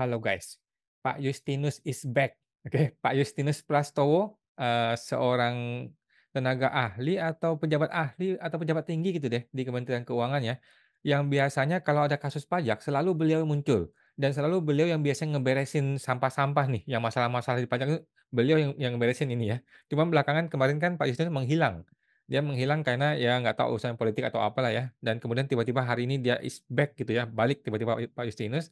Halo guys, Pak Justinus is back. Oke, okay. Pak Justinus Prastowo, uh, seorang tenaga ahli atau pejabat ahli atau pejabat tinggi gitu deh di Kementerian Keuangan ya, yang biasanya kalau ada kasus pajak selalu beliau muncul dan selalu beliau yang biasanya ngeberesin sampah-sampah nih, yang masalah-masalah di pajak itu beliau yang yang ngeberesin ini ya. Cuma belakangan kemarin kan Pak Justinus menghilang dia menghilang karena ya nggak tahu urusan politik atau apalah ya dan kemudian tiba-tiba hari ini dia is back gitu ya balik tiba-tiba Pak Justinus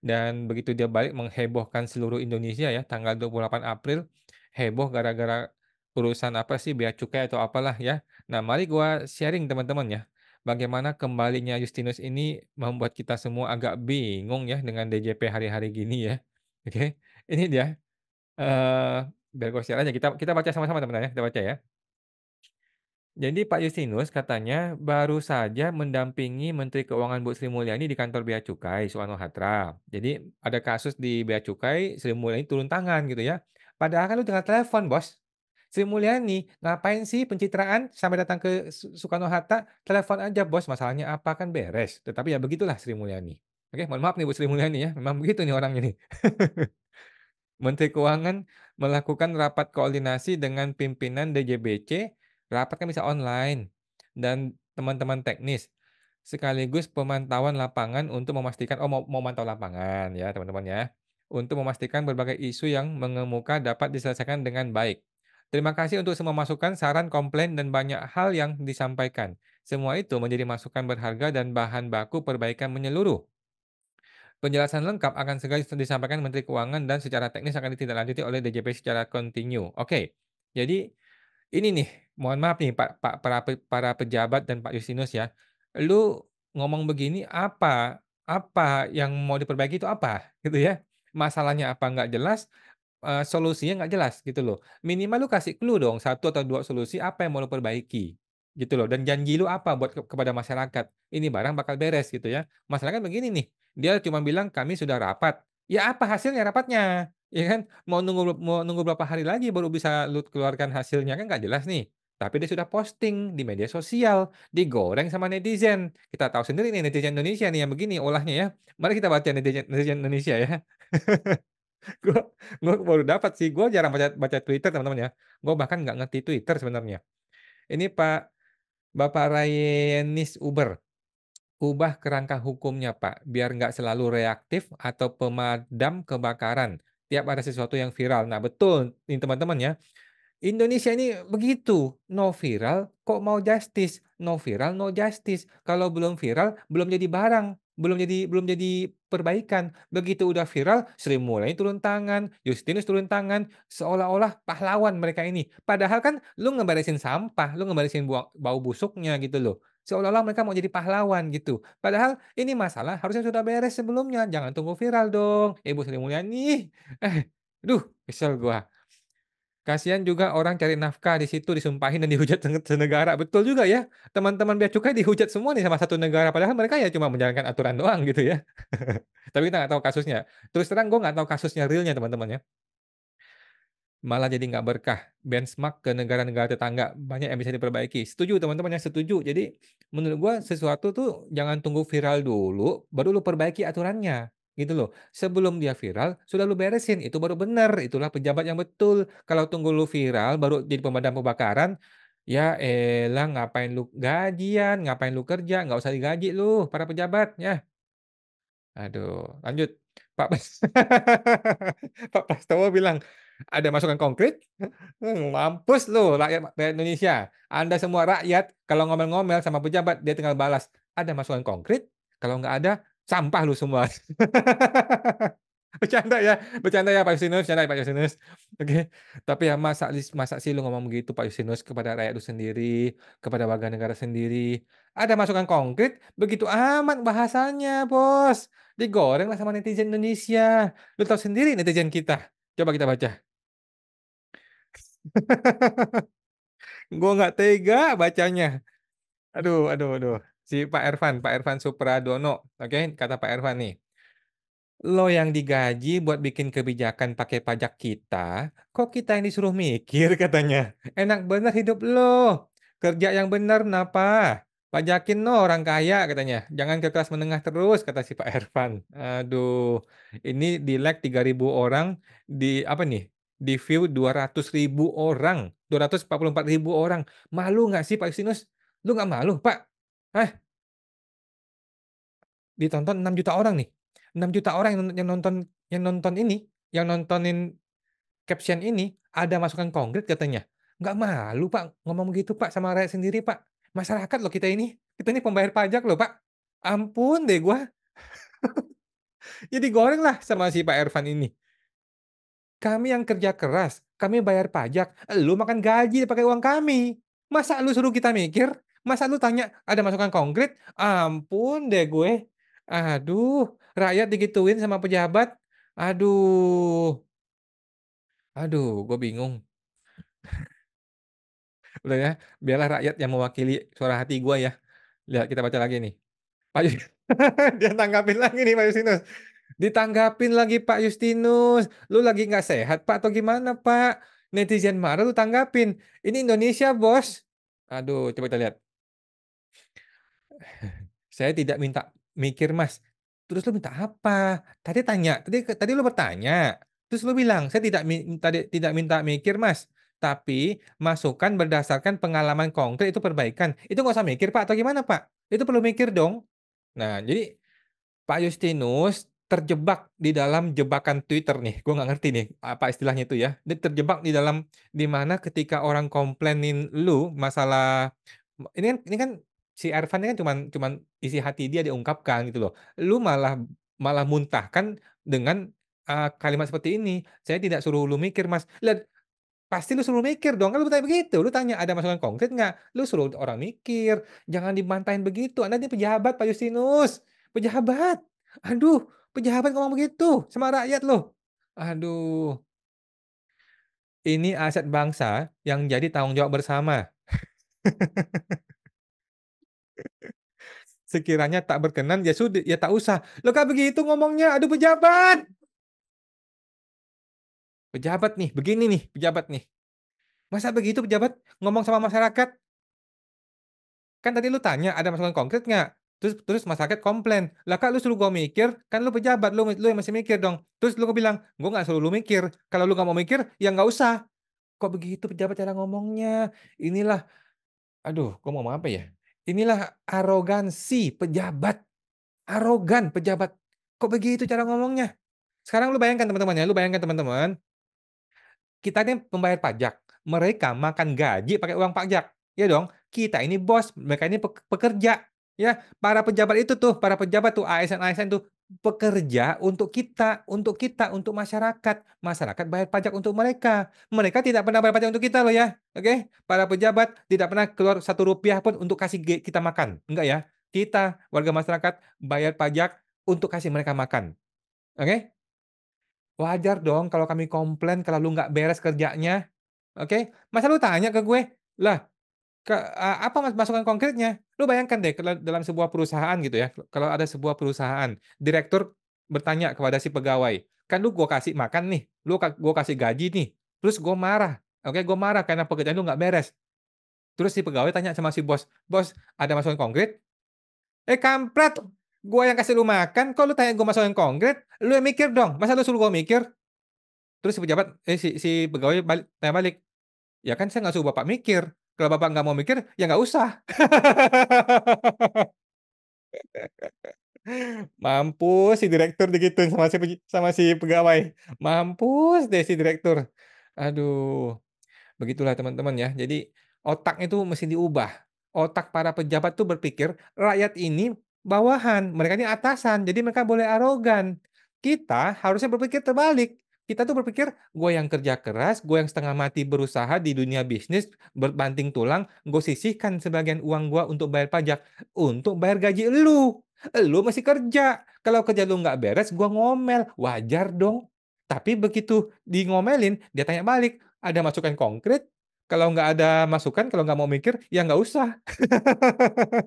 dan begitu dia balik menghebohkan seluruh Indonesia ya, tanggal 28 April, heboh gara-gara urusan apa sih, bea cukai atau apalah ya. Nah, mari gua sharing teman-teman ya, bagaimana kembalinya Justinus ini membuat kita semua agak bingung ya dengan DJP hari-hari gini ya. Oke, ini dia. Uh, biar gue share aja, kita, kita baca sama-sama teman-teman ya, kita baca ya. Jadi Pak Justinus katanya baru saja mendampingi Menteri Keuangan Bu Sri Mulyani di kantor Bea Cukai Soekarno Hatta. Jadi ada kasus di Bea Cukai Sri Mulyani turun tangan gitu ya. Padahal kan lu dengan telepon bos. Sri Mulyani ngapain sih pencitraan sampai datang ke Soekarno Hatta telepon aja bos masalahnya apa kan beres. Tetapi ya begitulah Sri Mulyani. Oke, mohon maaf nih Bu Sri Mulyani ya, memang begitu nih orang ini. Menteri Keuangan melakukan rapat koordinasi dengan pimpinan DJBC Rapat kan bisa online dan teman-teman teknis sekaligus pemantauan lapangan untuk memastikan oh mau, mau lapangan ya teman-teman ya untuk memastikan berbagai isu yang mengemuka dapat diselesaikan dengan baik. Terima kasih untuk semua masukan, saran, komplain, dan banyak hal yang disampaikan. Semua itu menjadi masukan berharga dan bahan baku perbaikan menyeluruh. Penjelasan lengkap akan segera disampaikan Menteri Keuangan dan secara teknis akan ditindaklanjuti oleh DJP secara kontinu. Oke, jadi ini nih mohon maaf nih Pak, Pak para para pejabat dan Pak Yusinus ya. Lu ngomong begini apa apa yang mau diperbaiki itu apa gitu ya. Masalahnya apa nggak jelas, uh, solusinya nggak jelas gitu loh. Minimal lu kasih clue dong satu atau dua solusi apa yang mau lu perbaiki gitu loh dan janji lu apa buat ke kepada masyarakat ini barang bakal beres gitu ya masyarakat begini nih dia cuma bilang kami sudah rapat ya apa hasilnya rapatnya ya kan mau nunggu mau nunggu berapa hari lagi baru bisa lu keluarkan hasilnya kan nggak jelas nih tapi dia sudah posting di media sosial, digoreng sama netizen. Kita tahu sendiri nih netizen Indonesia nih yang begini olahnya ya. Mari kita baca netizen, netizen Indonesia ya. gue baru dapat sih gue jarang baca baca Twitter teman-teman ya gue bahkan nggak ngerti Twitter sebenarnya ini Pak Bapak Rayenis Uber ubah kerangka hukumnya Pak biar nggak selalu reaktif atau pemadam kebakaran tiap ada sesuatu yang viral nah betul ini teman-teman ya Indonesia ini begitu, no viral kok mau justice, no viral no justice. Kalau belum viral belum jadi barang, belum jadi belum jadi perbaikan. Begitu udah viral, Sri Mulyani turun tangan, Justinus turun tangan, seolah-olah pahlawan mereka ini. Padahal kan lu ngebarisin sampah, lu ngebarisin bau busuknya gitu loh seolah-olah mereka mau jadi pahlawan gitu. Padahal ini masalah harusnya sudah beres sebelumnya. Jangan tunggu viral dong. Ibu Sri Mulyani. Eh, duh, kesel gua. Kasihan juga orang cari nafkah di situ disumpahin dan dihujat se-negara Betul juga ya. Teman-teman bea cukai dihujat semua nih sama satu negara. Padahal mereka ya cuma menjalankan aturan doang gitu ya. Tapi kita nggak tahu kasusnya. Terus terang gue nggak tahu kasusnya realnya teman-teman ya. Malah jadi nggak berkah. Benchmark ke negara-negara tetangga. Banyak yang bisa diperbaiki. Setuju teman-teman yang setuju. Jadi menurut gue sesuatu tuh jangan tunggu viral dulu. Baru lu perbaiki aturannya. Gitu loh. Sebelum dia viral, sudah lu beresin. Itu baru benar. Itulah pejabat yang betul. Kalau tunggu lu viral, baru jadi pemadam kebakaran, ya elah ngapain lu gajian, ngapain lu kerja, nggak usah digaji lu para pejabat. Ya. Aduh, lanjut. Pak Pas Pak Pastowo bilang, ada masukan konkret? Hmm, mampus lu rakyat Indonesia. Anda semua rakyat, kalau ngomel-ngomel sama pejabat, dia tinggal balas. Ada masukan konkret? Kalau nggak ada, sampah lu semua. bercanda ya, bercanda ya Pak Yusinus, bercanda ya Pak Yusinus. Oke. Okay. Tapi ya masa masa sih lu ngomong begitu Pak Yusinus kepada rakyat lu sendiri, kepada warga negara sendiri. Ada masukan konkret, begitu amat bahasanya, Bos. Digoreng lah sama netizen Indonesia. Lu tahu sendiri netizen kita. Coba kita baca. gue nggak tega bacanya. Aduh, aduh, aduh si Pak Ervan, Pak Ervan Supradono. Oke, okay? kata Pak Ervan nih. Lo yang digaji buat bikin kebijakan pakai pajak kita, kok kita yang disuruh mikir katanya. Enak bener hidup lo. Kerja yang bener kenapa? Pajakin lo orang kaya katanya. Jangan ke kelas menengah terus kata si Pak Ervan. Aduh, ini di like 3000 orang di apa nih? Di view 200 ribu orang, 244 ribu orang. Malu nggak sih Pak Sinus Lu nggak malu, Pak? Eh, ditonton 6 juta orang nih. 6 juta orang yang, yang nonton yang nonton ini, yang nontonin caption ini ada masukan konkret katanya. Nggak malu Pak ngomong begitu Pak sama rakyat sendiri Pak. Masyarakat loh kita ini. Kita ini pembayar pajak loh Pak. Ampun deh gue. Jadi ya goreng lah sama si Pak Ervan ini. Kami yang kerja keras, kami bayar pajak, lu makan gaji pakai uang kami. Masa lu suruh kita mikir? Masa lu tanya ada masukan konkret? Ampun deh gue. Aduh, rakyat digituin sama pejabat. Aduh. Aduh, gue bingung. Udah ya, biarlah rakyat yang mewakili suara hati gue ya. Lihat, kita baca lagi nih. Pak dia tanggapin lagi nih Pak Justinus. Ditanggapin lagi Pak Justinus. Lu lagi nggak sehat Pak atau gimana Pak? Netizen marah lu tanggapin. Ini Indonesia bos. Aduh, coba kita lihat saya tidak minta mikir mas terus lo minta apa tadi tanya tadi tadi lu bertanya terus lo bilang saya tidak tadi tidak minta mikir mas tapi masukan berdasarkan pengalaman konkret itu perbaikan itu nggak usah mikir pak atau gimana pak itu perlu mikir dong nah jadi Pak Justinus terjebak di dalam jebakan Twitter nih. Gue nggak ngerti nih apa istilahnya itu ya. Dia terjebak di dalam dimana ketika orang komplainin lu masalah ini kan ini kan si Ervan kan cuman cuman isi hati dia diungkapkan gitu loh. Lu malah malah muntahkan dengan uh, kalimat seperti ini. Saya tidak suruh lu mikir, Mas. Lihat pasti lu suruh mikir dong kan lu tanya begitu lu tanya ada masukan konkret nggak lu suruh orang mikir jangan dibantahin begitu anda ini pejabat pak Justinus pejabat aduh pejabat ngomong begitu sama rakyat loh aduh ini aset bangsa yang jadi tanggung jawab bersama Sekiranya tak berkenan, ya sudah, ya tak usah. Lo kan begitu ngomongnya, aduh pejabat. Pejabat nih, begini nih, pejabat nih. Masa begitu pejabat ngomong sama masyarakat? Kan tadi lu tanya ada masalah konkret nggak? Terus terus masyarakat komplain. Lah kak lu suruh gue mikir, kan lu pejabat, lu lu yang masih mikir dong. Terus lu bilang, gue nggak suruh lu mikir. Kalau lu nggak mau mikir, ya nggak usah. Kok begitu pejabat cara ngomongnya? Inilah, aduh, gue mau apa ya? Inilah arogansi pejabat. Arogan pejabat. Kok begitu cara ngomongnya? Sekarang lu bayangkan teman-teman ya, lu bayangkan teman-teman. Kita ini pembayar pajak. Mereka makan gaji pakai uang pajak. Ya dong, kita ini bos, mereka ini pekerja. Ya, para pejabat itu tuh, para pejabat tuh ASN ASN tuh pekerja untuk kita, untuk kita, untuk masyarakat. Masyarakat bayar pajak untuk mereka. Mereka tidak pernah bayar pajak untuk kita loh ya. Oke, okay? para pejabat tidak pernah keluar satu rupiah pun untuk kasih kita makan. Enggak ya. Kita, warga masyarakat, bayar pajak untuk kasih mereka makan. Oke? Okay? Wajar dong kalau kami komplain kalau lu nggak beres kerjanya. Oke? Okay? Masa lu tanya ke gue, lah ke, uh, apa masukan konkretnya? Lu bayangkan deh kalau dalam sebuah perusahaan gitu ya, kalau ada sebuah perusahaan, direktur bertanya kepada si pegawai, kan lu gue kasih makan nih, lu gue kasih gaji nih, terus gue marah, oke gue marah karena pekerjaan lu nggak beres. Terus si pegawai tanya sama si bos, bos ada masukan konkret? Eh kampret, gue yang kasih lu makan, kok lu tanya gue masukan konkret? Lu yang mikir dong, masa lu suruh gue mikir? Terus si pejabat, eh si, si pegawai balik, tanya balik, ya kan saya nggak suruh bapak mikir, kalau Bapak nggak mau mikir, ya nggak usah. Mampus si direktur digituin sama si sama si pegawai. Mampus deh si direktur. Aduh. Begitulah teman-teman ya. Jadi otak itu mesti diubah. Otak para pejabat tuh berpikir rakyat ini bawahan, mereka ini atasan, jadi mereka boleh arogan. Kita harusnya berpikir terbalik kita tuh berpikir gue yang kerja keras, gue yang setengah mati berusaha di dunia bisnis, berbanting tulang, gue sisihkan sebagian uang gue untuk bayar pajak, untuk bayar gaji lu. Lu masih kerja. Kalau kerja lu nggak beres, gue ngomel. Wajar dong. Tapi begitu di ngomelin, dia tanya balik, ada masukan konkret? Kalau nggak ada masukan, kalau nggak mau mikir, ya nggak usah.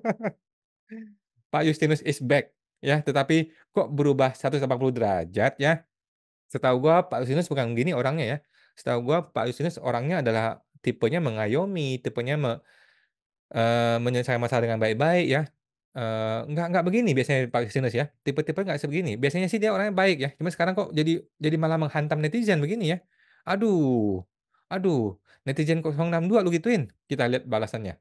Pak Justinus is back. ya Tetapi kok berubah 180 derajat ya Setahu gue Pak Justinus bukan gini orangnya ya. Setahu gua Pak Justinus orangnya adalah tipenya mengayomi, tipenya me, uh, menyelesaikan masalah dengan baik-baik ya. Uh, nggak nggak begini biasanya Pak Justinus ya. Tipe-tipe nggak sebegini. Biasanya sih dia orangnya baik ya. Cuma sekarang kok jadi jadi malah menghantam netizen begini ya. Aduh, aduh, netizen 062 lu gituin. Kita lihat balasannya.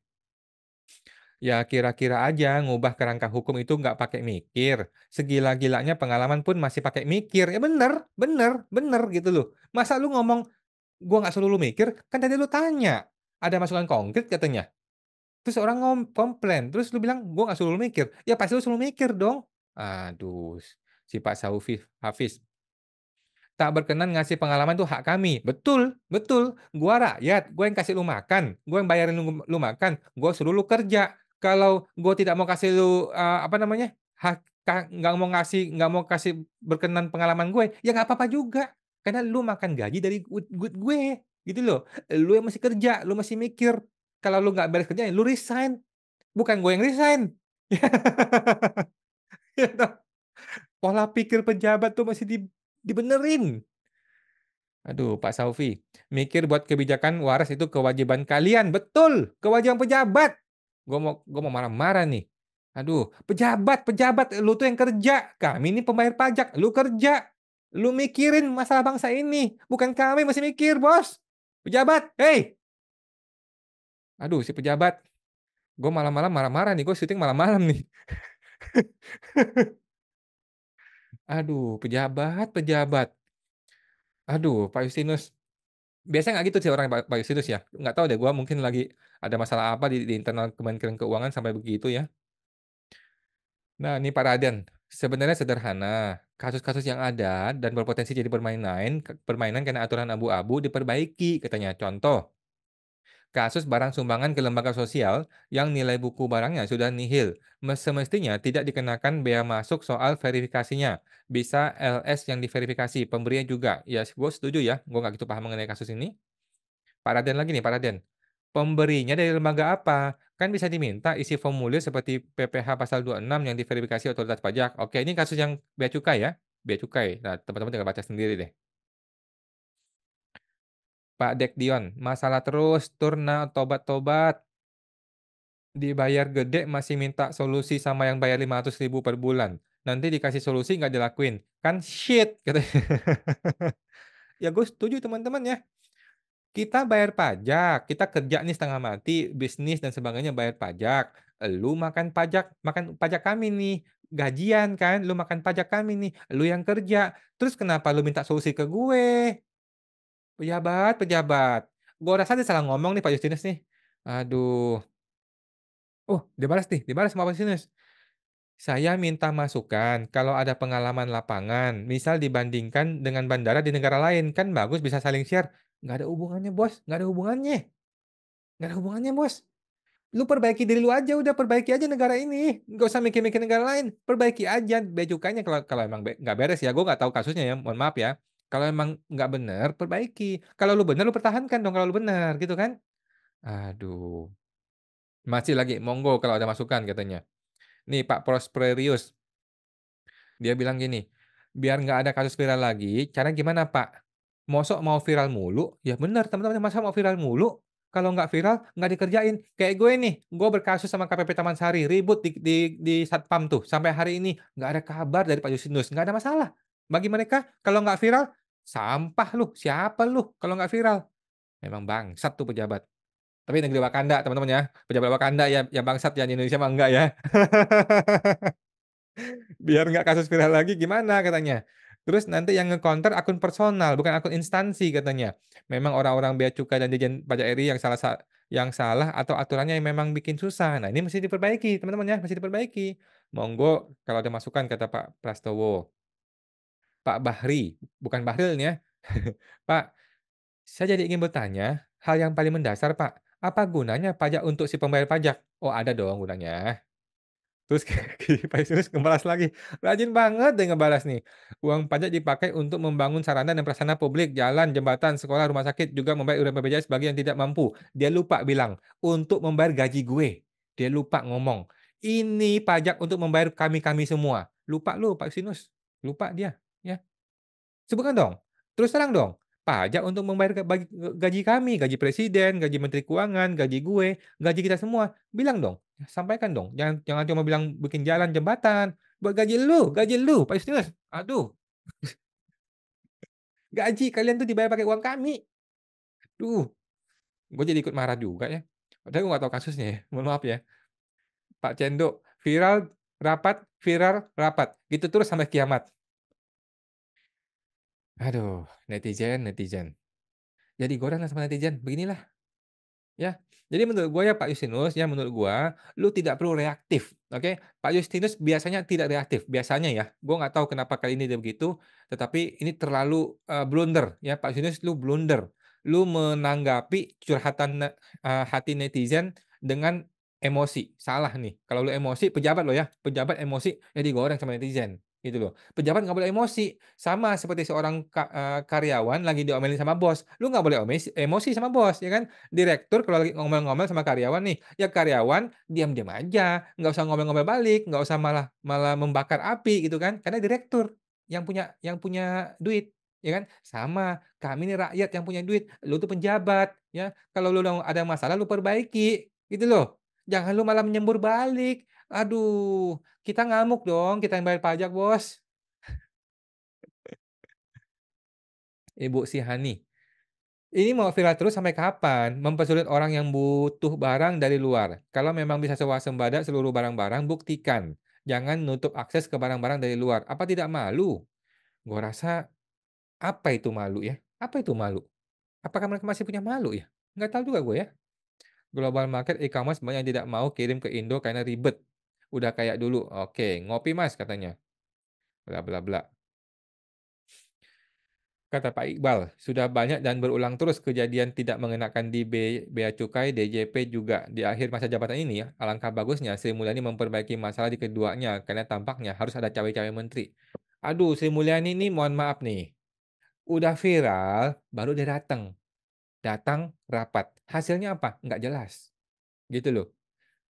Ya kira-kira aja ngubah kerangka hukum itu nggak pakai mikir. Segila-gilanya pengalaman pun masih pakai mikir. Ya bener, bener, bener gitu loh. Masa lu ngomong, gua nggak selalu mikir? Kan tadi lu tanya, ada masukan konkret katanya. Terus orang ngom komplain, terus lu bilang, gua nggak selalu mikir. Ya pasti lu selalu mikir dong. Aduh, si Pak Saufi Hafiz. Tak berkenan ngasih pengalaman itu hak kami. Betul, betul. Gua rakyat, gua yang kasih lu makan, gua yang bayarin lu, lu makan, gua suruh lu kerja kalau gue tidak mau kasih lu uh, apa namanya nggak mau ngasih nggak mau kasih berkenan pengalaman gue ya nggak apa-apa juga karena lu makan gaji dari good gue gitu loh lu yang masih kerja lu masih mikir kalau lu nggak beres kerja lu resign bukan gue yang resign ya pola pikir pejabat tuh masih di, dibenerin aduh Pak Saufi mikir buat kebijakan waras itu kewajiban kalian betul kewajiban pejabat Gue mau gue mau marah-marah nih. Aduh, pejabat, pejabat, lu tuh yang kerja. Kami ini pembayar pajak, lu kerja. Lu mikirin masalah bangsa ini. Bukan kami masih mikir, bos. Pejabat, hei. Aduh, si pejabat. Gue malam-malam marah-marah nih, gue syuting malam-malam nih. Aduh, pejabat, pejabat. Aduh, Pak Justinus, biasanya nggak gitu sih orang Pak Yusinus ya. Nggak tahu deh gue mungkin lagi ada masalah apa di, di internal Kementerian Keuangan sampai begitu ya. Nah ini Pak Raden, sebenarnya sederhana. Kasus-kasus yang ada dan berpotensi jadi permainan, permainan karena aturan abu-abu diperbaiki katanya. Contoh, kasus barang sumbangan ke lembaga sosial yang nilai buku barangnya sudah nihil, semestinya tidak dikenakan bea masuk soal verifikasinya. Bisa LS yang diverifikasi, pemberian juga. Ya, gue setuju ya, gue nggak gitu paham mengenai kasus ini. Pak Raden lagi nih, Pak Raden. Pemberinya dari lembaga apa? Kan bisa diminta isi formulir seperti PPH pasal 26 yang diverifikasi otoritas pajak. Oke, ini kasus yang bea cukai ya. Bea cukai. Nah, teman-teman tinggal baca sendiri deh. Pak Dek Dion, masalah terus, turna, tobat-tobat. Dibayar gede masih minta solusi sama yang bayar 500 ribu per bulan. Nanti dikasih solusi nggak dilakuin. Kan shit. Gitu. ya gue setuju teman-teman ya. Kita bayar pajak, kita kerja nih setengah mati, bisnis dan sebagainya bayar pajak. Lu makan pajak, makan pajak kami nih gajian kan, lu makan pajak kami nih, lu yang kerja, terus kenapa lu minta solusi ke gue? Pejabat, pejabat. Gue rasa dia salah ngomong nih Pak Justinus nih. Aduh. Oh, dibalas nih, dibalas sama Pak Justinus. Saya minta masukan kalau ada pengalaman lapangan, misal dibandingkan dengan bandara di negara lain, kan bagus bisa saling share. Nggak ada hubungannya, bos. Nggak ada hubungannya. Nggak ada hubungannya, bos. Lu perbaiki diri lu aja, udah perbaiki aja negara ini. Gak usah mikir-mikir negara lain. Perbaiki aja bejukannya kalau kalau emang be nggak beres ya. Gue nggak tahu kasusnya ya, mohon maaf ya. Kalau emang nggak benar, perbaiki. Kalau lu benar, lu pertahankan dong kalau lu benar, gitu kan? Aduh. Masih lagi, monggo kalau ada masukan katanya. Nih Pak Prosperius, dia bilang gini, biar nggak ada kasus viral lagi, cara gimana Pak? Mosok mau viral mulu? Ya benar teman-teman, masa mau viral mulu? Kalau nggak viral, nggak dikerjain. Kayak gue nih, gue berkasus sama KPP Taman Sari, ribut di, di, di Satpam tuh. Sampai hari ini nggak ada kabar dari Pak Yusinus, nggak ada masalah. Bagi mereka, kalau nggak viral, Sampah lu, siapa lu kalau nggak viral? Memang bangsat tuh pejabat. Tapi negeri Wakanda, teman-teman ya. Pejabat Wakanda ya, yang bangsat yang Di Indonesia mah enggak ya. Biar nggak kasus viral lagi gimana katanya. Terus nanti yang ngekonter akun personal, bukan akun instansi katanya. Memang orang-orang bea cukai dan jajan pajak RI yang salah yang salah atau aturannya yang memang bikin susah. Nah, ini mesti diperbaiki, teman-teman ya, mesti diperbaiki. Monggo kalau ada masukan kata Pak Prastowo. Pak Bahri, bukan Bahril ya. Pak, saya jadi ingin bertanya, hal yang paling mendasar Pak, apa gunanya pajak untuk si pembayar pajak? Oh ada dong gunanya. Terus Pak Yusinus ngebalas lagi. Rajin banget deh ngebalas nih. Uang pajak dipakai untuk membangun sarana dan prasarana publik, jalan, jembatan, sekolah, rumah sakit, juga membayar uang BPJS bagi yang tidak mampu. Dia lupa bilang, untuk membayar gaji gue. Dia lupa ngomong. Ini pajak untuk membayar kami-kami semua. Lupa lu Pak Sinus, Lupa dia. Sebutkan dong. Terus terang dong. Pajak untuk membayar gaji, kami, gaji presiden, gaji menteri keuangan, gaji gue, gaji kita semua. Bilang dong, sampaikan dong. Jangan jangan cuma bilang bikin jalan jembatan. Buat gaji lu, gaji lu, pak Palestinus. Aduh. gaji kalian tuh dibayar pakai uang kami. aduh Gue jadi ikut marah juga ya. Padahal gue gak tau kasusnya ya. Mohon maaf ya. Pak cendo viral rapat, viral rapat. Gitu terus sampai kiamat. Aduh, netizen, netizen. Jadi goreng sama netizen, beginilah. Ya. Jadi menurut gue ya Pak Justinus, ya menurut gue, lu tidak perlu reaktif. Oke, okay? Pak Justinus biasanya tidak reaktif, biasanya ya. Gue nggak tahu kenapa kali ini dia begitu, tetapi ini terlalu uh, blunder ya Pak Justinus, lu blunder. Lu menanggapi curhatan uh, hati netizen dengan emosi. Salah nih. Kalau lu emosi, pejabat lo ya, pejabat emosi, jadi ya goreng sama netizen gitu loh. Pejabat nggak boleh emosi, sama seperti seorang eh, karyawan lagi diomelin sama bos, lu nggak boleh emosi sama bos, ya kan? Direktur kalau lagi ngomel-ngomel sama karyawan nih, ya karyawan diam-diam aja, nggak usah ngomel-ngomel balik, nggak usah malah malah membakar api gitu kan? Karena direktur yang punya yang punya duit, ya kan? Sama kami ini rakyat yang punya duit, lu tuh penjabat, ya. Kalau lu ada masalah lu perbaiki, gitu loh. Jangan lu malah menyembur balik, Aduh, kita ngamuk dong, kita yang bayar pajak, Bos. Ibu eh, si Hani. Ini mau viral terus sampai kapan? Mempersulit orang yang butuh barang dari luar. Kalau memang bisa sewa sewasembada seluruh barang-barang, buktikan. Jangan nutup akses ke barang-barang dari luar. Apa tidak malu? Gue rasa apa itu malu ya? Apa itu malu? Apakah mereka masih punya malu ya? Nggak tahu juga gue ya. Global market e-commerce banyak yang tidak mau kirim ke Indo karena ribet udah kayak dulu. Oke, ngopi mas katanya. Bla bla bla. Kata Pak Iqbal, sudah banyak dan berulang terus kejadian tidak mengenakan di bea cukai DJP juga di akhir masa jabatan ini. Alangkah bagusnya Sri Mulyani memperbaiki masalah di keduanya karena tampaknya harus ada cawe-cawe menteri. Aduh, Sri Mulyani ini mohon maaf nih. Udah viral, baru dia datang. Datang rapat. Hasilnya apa? Nggak jelas. Gitu loh.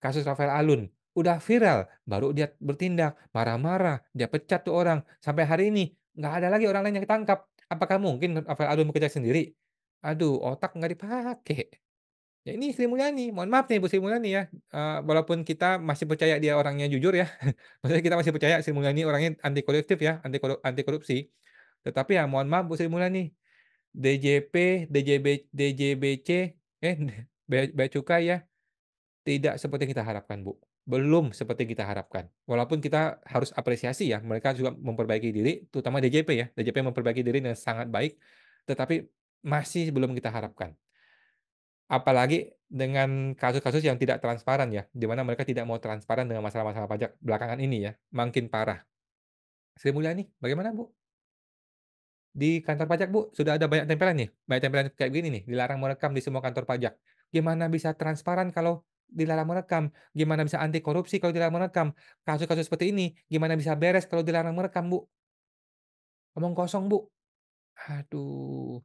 Kasus Rafael Alun, udah viral, baru dia bertindak, marah-marah, dia pecat tuh orang. Sampai hari ini, nggak ada lagi orang lain yang ketangkap. Apakah mungkin Rafael Alun bekerja sendiri? Aduh, otak nggak dipakai. Ya ini Sri Mulyani, mohon maaf nih Bu Sri Mulyani ya, uh, walaupun kita masih percaya dia orangnya jujur ya, maksudnya kita masih percaya Sri Mulyani orangnya anti kolektif ya, anti anti korupsi. Tetapi ya mohon maaf Bu Sri Mulyani, DJP, DJB, DJBC, eh Bea Cukai ya, tidak seperti yang kita harapkan, Bu. Belum seperti yang kita harapkan. Walaupun kita harus apresiasi ya, mereka juga memperbaiki diri, terutama DJP ya. DJP memperbaiki diri dengan sangat baik, tetapi masih belum kita harapkan. Apalagi dengan kasus-kasus yang tidak transparan ya, di mana mereka tidak mau transparan dengan masalah-masalah pajak belakangan ini ya, makin parah. Sri Mulyani, bagaimana Bu? Di kantor pajak Bu, sudah ada banyak tempelan nih, banyak tempelan kayak gini nih, dilarang merekam di semua kantor pajak. Gimana bisa transparan kalau dilarang merekam, gimana bisa anti korupsi kalau dilarang merekam, kasus-kasus seperti ini gimana bisa beres kalau dilarang merekam, Bu. Omong kosong, Bu. Aduh.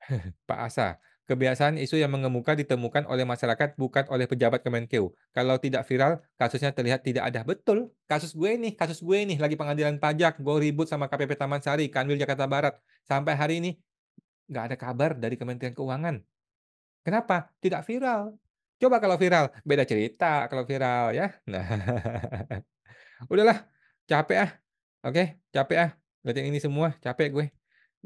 Pak Asa, kebiasaan isu yang mengemuka ditemukan oleh masyarakat bukan oleh pejabat Kemenkeu. Kalau tidak viral, kasusnya terlihat tidak ada. Betul, kasus gue nih, kasus gue nih, lagi pengadilan pajak, gue ribut sama KPP Taman Sari, Kanwil Jakarta Barat. Sampai hari ini, nggak ada kabar dari Kementerian Keuangan. Kenapa? Tidak viral. Coba kalau viral, beda cerita kalau viral ya. Nah. Udahlah, capek ah. Oke, capek ah. Berarti ini semua, capek gue.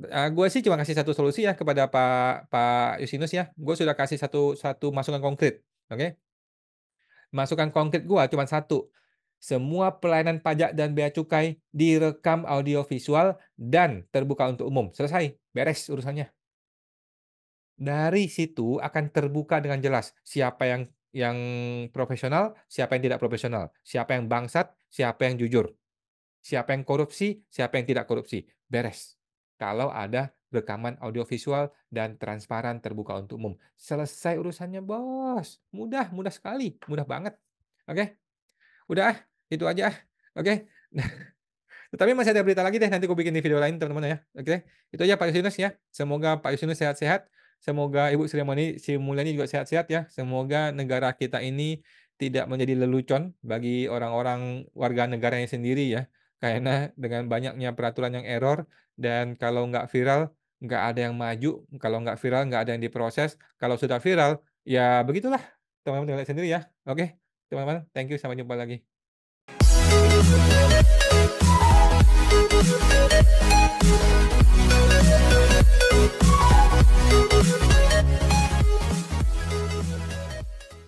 Uh, gue sih cuma kasih satu solusi ya kepada Pak Pak Yusinus ya. Gue sudah kasih satu satu masukan konkret, oke? Okay? Masukan konkret gue cuma satu. Semua pelayanan pajak dan bea cukai direkam audio visual dan terbuka untuk umum. Selesai, beres urusannya. Dari situ akan terbuka dengan jelas siapa yang yang profesional, siapa yang tidak profesional, siapa yang bangsat, siapa yang jujur, siapa yang korupsi, siapa yang tidak korupsi. Beres. Kalau ada rekaman audiovisual dan transparan terbuka untuk umum. Selesai urusannya, Bos. Mudah, mudah sekali, mudah banget. Oke. Udah, ah, itu aja. Ah. Oke. Tapi masih ada berita lagi deh nanti aku bikin di video lain teman-teman ya. Oke. Itu aja Pak Yusinus ya. Semoga Pak Yusinus sehat-sehat. Semoga Ibu Sri Mulyani, Sri Mulyani juga sehat-sehat ya. Semoga negara kita ini tidak menjadi lelucon bagi orang-orang warga negaranya sendiri ya. Karena dengan banyaknya peraturan yang error dan kalau nggak viral, nggak ada yang maju. Kalau nggak viral, nggak ada yang diproses. Kalau sudah viral, ya begitulah. Teman-teman lihat sendiri ya. Oke, teman-teman. Thank you. Sampai jumpa lagi.